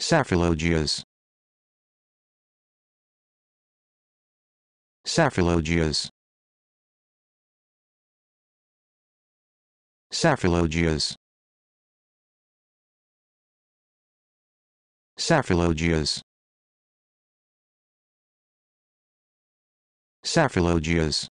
Saphylogeias. Saphylogeias. Saphylogeias. Saphylogeias.